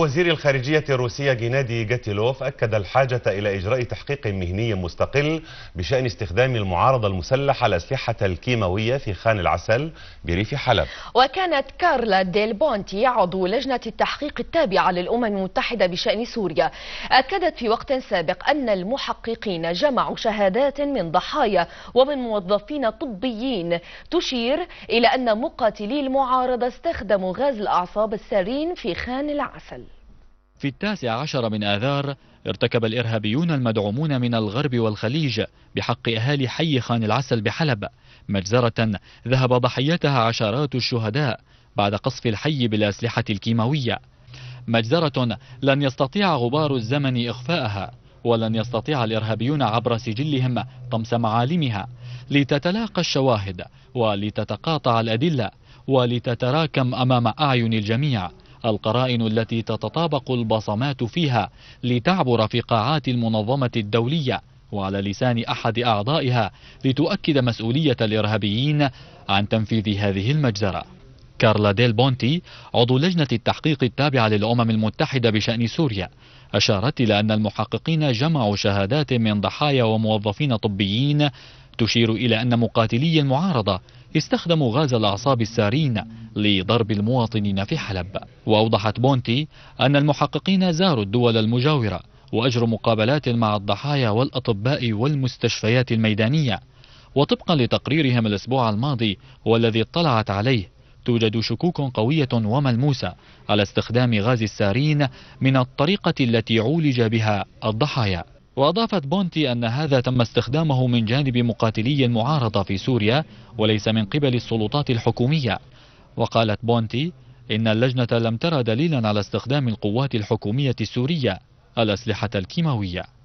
وزير الخارجية الروسية جينادي جاتيلوف أكد الحاجة إلى إجراء تحقيق مهني مستقل بشأن استخدام المعارضة المسلحة الأسلحة الكيماوية في خان العسل بريف حلب وكانت كارلا ديل بونتي عضو لجنة التحقيق التابعة للأمم المتحدة بشأن سوريا أكدت في وقت سابق أن المحققين جمعوا شهادات من ضحايا ومن موظفين طبيين تشير إلى أن مقاتلي المعارضة استخدموا غاز الأعصاب السارين في خان العسل في التاسع عشر من آذار ارتكب الإرهابيون المدعومون من الغرب والخليج بحق أهالي حي خان العسل بحلب مجزرة ذهب ضحيتها عشرات الشهداء بعد قصف الحي بالأسلحة الكيماوية مجزرة لن يستطيع غبار الزمن إخفاءها ولن يستطيع الإرهابيون عبر سجلهم طمس معالمها لتتلاقى الشواهد ولتتقاطع الأدلة ولتتراكم أمام أعين الجميع القرائن التي تتطابق البصمات فيها لتعبر في قاعات المنظمة الدولية وعلى لسان أحد أعضائها لتؤكد مسؤولية الإرهابيين عن تنفيذ هذه المجزرة كارلا ديل بونتي عضو لجنة التحقيق التابعة للأمم المتحدة بشأن سوريا أشارت إلى أن المحققين جمعوا شهادات من ضحايا وموظفين طبيين تشير إلى أن مقاتلي المعارضة استخدموا غاز الأعصاب السارين لضرب المواطنين في حلب وأوضحت بونتي أن المحققين زاروا الدول المجاورة وأجروا مقابلات مع الضحايا والأطباء والمستشفيات الميدانية وطبقا لتقريرهم الأسبوع الماضي والذي اطلعت عليه توجد شكوك قوية وملموسة على استخدام غاز السارين من الطريقة التي عولج بها الضحايا وأضافت بونتي أن هذا تم استخدامه من جانب مقاتلي المعارضة في سوريا وليس من قبل السلطات الحكومية وقالت بونتي إن اللجنة لم ترى دليلا على استخدام القوات الحكومية السورية الأسلحة الكيماوية